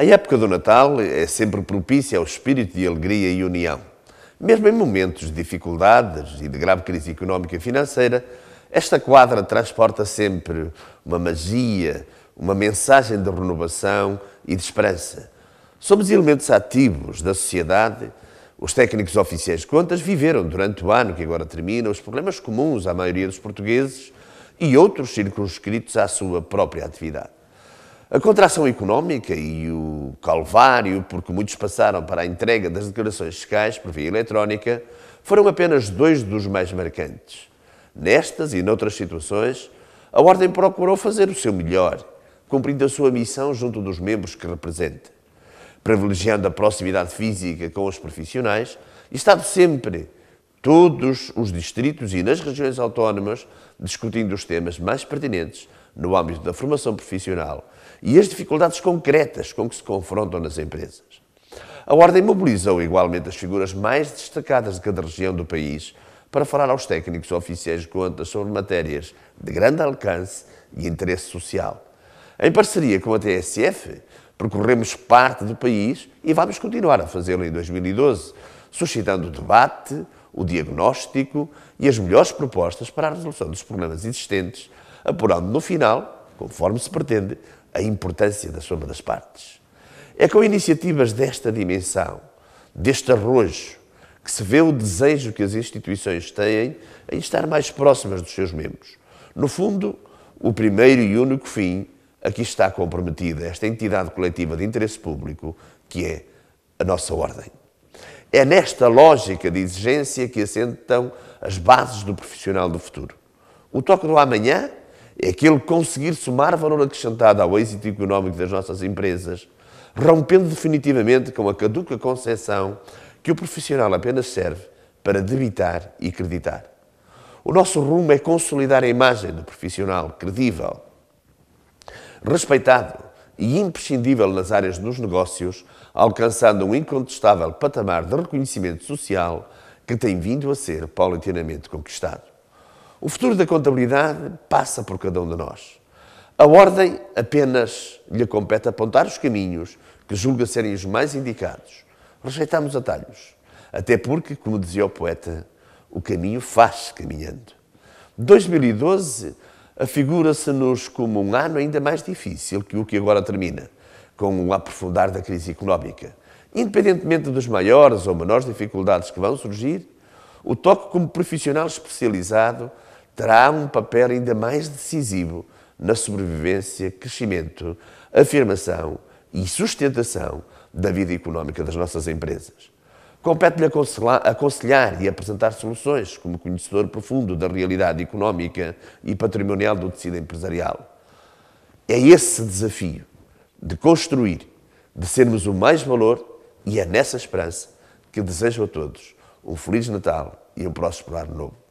A época do Natal é sempre propícia ao espírito de alegria e união. Mesmo em momentos de dificuldades e de grave crise económica e financeira, esta quadra transporta sempre uma magia, uma mensagem de renovação e de esperança. Somos elementos ativos da sociedade. Os técnicos oficiais de contas viveram durante o ano que agora termina os problemas comuns à maioria dos portugueses e outros circunscritos à sua própria atividade. A contração económica e o calvário, porque muitos passaram para a entrega das declarações fiscais por via eletrónica, foram apenas dois dos mais marcantes. Nestas e noutras situações, a Ordem procurou fazer o seu melhor, cumprindo a sua missão junto dos membros que representa. Privilegiando a proximidade física com os profissionais, e estado sempre todos os distritos e nas regiões autónomas, discutindo os temas mais pertinentes no âmbito da formação profissional e as dificuldades concretas com que se confrontam nas empresas. A Ordem mobilizou igualmente as figuras mais destacadas de cada região do país para falar aos técnicos oficiais de contas sobre matérias de grande alcance e interesse social. Em parceria com a TSF, percorremos parte do país e vamos continuar a fazê-lo em 2012, suscitando debate, o diagnóstico e as melhores propostas para a resolução dos problemas existentes, apurando no final, conforme se pretende, a importância da soma das partes. É com iniciativas desta dimensão, deste arrojo, que se vê o desejo que as instituições têm em estar mais próximas dos seus membros. No fundo, o primeiro e único fim a que está comprometida esta entidade coletiva de interesse público, que é a nossa ordem. É nesta lógica de exigência que assentam as bases do profissional do futuro. O toque do amanhã é aquele conseguir somar valor acrescentado ao êxito económico das nossas empresas, rompendo definitivamente com a caduca concepção que o profissional apenas serve para debitar e creditar. O nosso rumo é consolidar a imagem do profissional credível, respeitado, e imprescindível nas áreas dos negócios, alcançando um incontestável patamar de reconhecimento social que tem vindo a ser paulatinamente conquistado. O futuro da contabilidade passa por cada um de nós. A ordem apenas lhe compete apontar os caminhos que julga serem os mais indicados. Rejeitamos atalhos, até porque, como dizia o poeta, o caminho faz caminhando. 2012 afigura-se-nos como um ano ainda mais difícil que o que agora termina, com o aprofundar da crise económica. Independentemente das maiores ou menores dificuldades que vão surgir, o toque como profissional especializado terá um papel ainda mais decisivo na sobrevivência, crescimento, afirmação e sustentação da vida económica das nossas empresas. Compete-lhe aconselhar e apresentar soluções, como conhecedor profundo da realidade económica e patrimonial do tecido empresarial. É esse desafio de construir, de sermos o mais valor, e é nessa esperança que desejo a todos um Feliz Natal e um próspero Ano Novo.